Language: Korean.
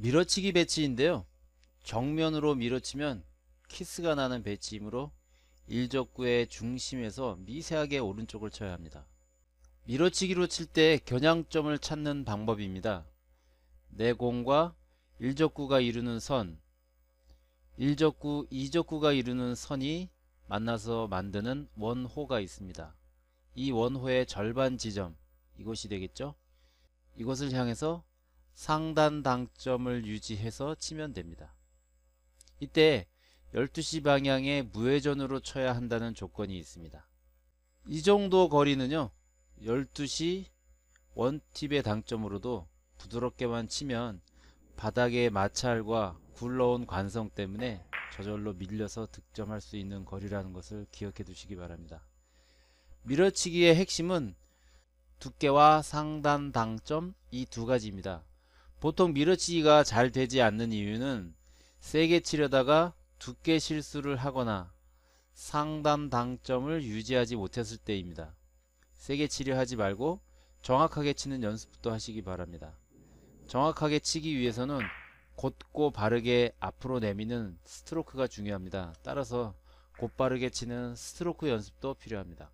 밀어치기 배치인데요 정면으로 밀어치면 키스가 나는 배치이므로 일적구의 중심에서 미세하게 오른쪽을 쳐야 합니다 밀어치기로 칠 때 겨냥점을 찾는 방법입니다 내 공과 일적구가 이루는 선 일적구, 이적구가 이루는 선이 만나서 만드는 원호가 있습니다 이 원호의 절반 지점 이것이 되겠죠 이것을 향해서 상단 당점을 유지해서 치면 됩니다. 이때 12시 방향에 무회전으로 쳐야 한다는 조건이 있습니다. 이 정도 거리는요. 12시 원팁의 당점으로도 부드럽게만 치면 바닥의 마찰과 굴러온 관성 때문에 저절로 밀려서 득점할 수 있는 거리라는 것을 기억해 두시기 바랍니다. 밀어치기의 핵심은 두께와 상단 당점 이 두 가지입니다. 보통 밀어치기가 잘 되지 않는 이유는 세게 치려다가 두께 실수를 하거나 상단 당점을 유지하지 못했을 때입니다. 세게 치려 하지 말고 정확하게 치는 연습부터 하시기 바랍니다. 정확하게 치기 위해서는 곧고 바르게 앞으로 내미는 스트로크가 중요합니다. 따라서 곧바르게 치는 스트로크 연습도 필요합니다.